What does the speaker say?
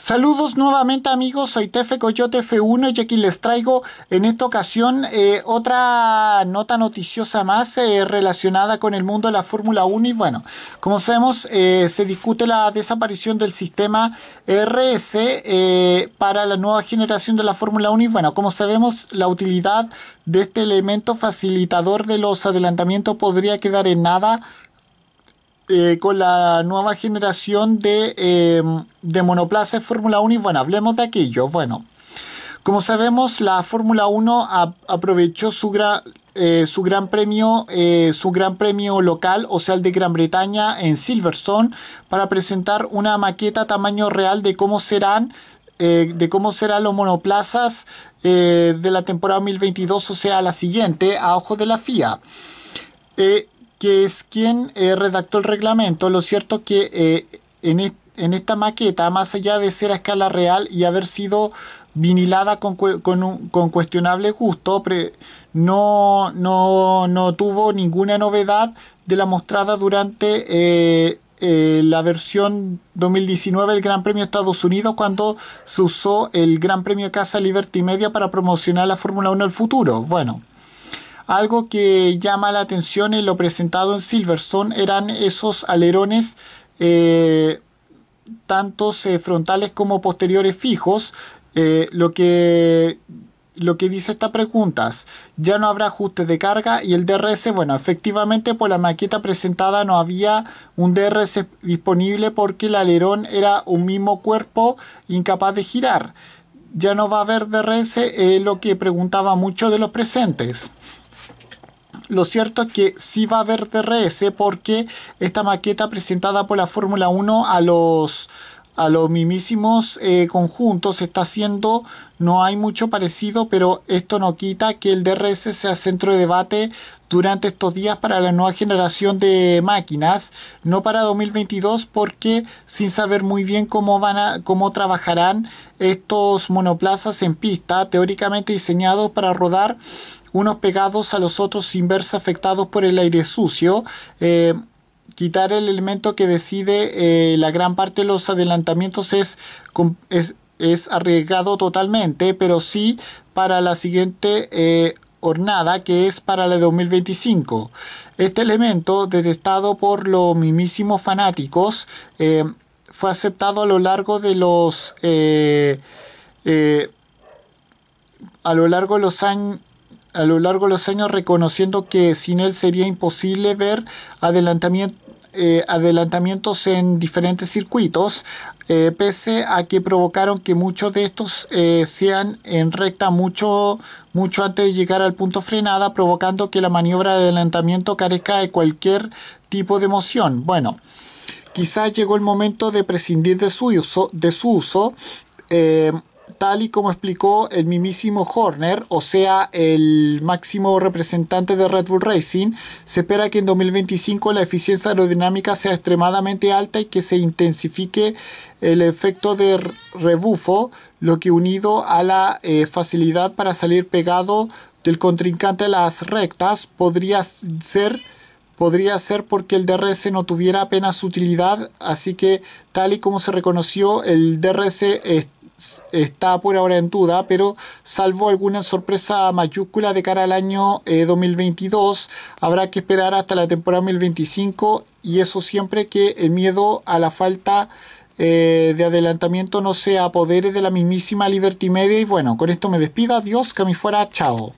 Saludos nuevamente amigos, soy Tefe Coyote F1 y aquí les traigo en esta ocasión eh, otra nota noticiosa más eh, relacionada con el mundo de la Fórmula 1 y bueno, como sabemos eh, se discute la desaparición del sistema RS para la nueva generación de la Fórmula 1 y bueno, como sabemos la utilidad de este elemento facilitador de los adelantamientos podría quedar en nada eh, con la nueva generación de, eh, de monoplazas Fórmula 1 y bueno, hablemos de aquello. Bueno, como sabemos, la Fórmula 1 aprovechó su, eh, su gran premio, eh, su gran premio local, o sea, el de Gran Bretaña en Silverstone, para presentar una maqueta tamaño real de cómo serán, de cómo serán los monoplazas de la temporada 2022, o sea, la siguiente, a ojo de la FIA que es quien eh, redactó el reglamento, lo cierto que eh, e-, en, esta maqueta, más allá de ser a escala real y haber sido vinilada con, cuestionable gusto, no, no, tuvo ninguna novedad de la mostrada durante eh, la versión 2019 del Gran Premio de Estados Unidos cuando se usó el Gran Premio Casa Liberty Media para promocionar la Fórmula 1 del futuro. Bueno. Algo que llama la atención en lo presentado en Silverstone eran esos alerones eh, tantos eh, frontales como posteriores fijos, eh, lo que lo que dice es, preguntas. Ya no habrá ajuste de carga y el DRS, bueno, efectivamente por la maqueta presentada no había un DRS disponible porque el alerón era un mismo cuerpo incapaz de girar. Ya no va a haber DRS, es lo que preguntaba mucho de los presentes lo cierto es que sí va a haber DRS porque esta maqueta presentada por la Fórmula 1 a los a los mismísimos eh, conjuntos está haciendo, no hay mucho parecido, pero esto no quita que el DRS sea centro de debate durante estos días para la nueva generación de máquinas, no para 2022 porque sin saber muy bien cómo van a cómo trabajarán estos monoplazas en pista, teóricamente diseñados para rodar unos pegados a los otros sin verse afectados por el aire sucio. Eh, quitar el elemento que decide eh, la gran parte de los adelantamientos es, es, arriesgado totalmente, pero sí para la siguiente jornada eh, que es para la 2025. Este elemento, detestado por los mismísimos fanáticos, fue aceptado a lo largo de los a lo largo de los años a lo largo de los años reconociendo que sin él sería imposible ver eh, adelantamientos en diferentes circuitos, eh, pese a que provocaron que muchos de estos eh, sean en recta mucho, mucho antes de llegar al punto frenada, provocando que la maniobra de adelantamiento carezca de cualquier tipo de emoción. Bueno, quizás llegó el momento de prescindir de su uso, de su uso tal y como explicó el mismísimo Horner, o sea, el máximo representante de Red Bull Racing, se espera que en 2025 la eficiencia aerodinámica sea extremadamente alta y que se intensifique el efecto de rebufo, lo que unido a la eh, facilidad para salir pegado del contrincante a las rectas podría ser podría ser porque el DRS no tuviera apenas utilidad, así que tal y como se reconoció, el DRS está por ahora en duda, pero salvo alguna sorpresa mayúscula de cara al año 2022, eh, habrá que esperar hasta la temporada 2025 y eso siempre que el miedo a la falta eh, de adelantamiento no sea apodere de la mismísima Liberty Media. Y bueno, con esto me despido, Dios que a mí fuera, chao.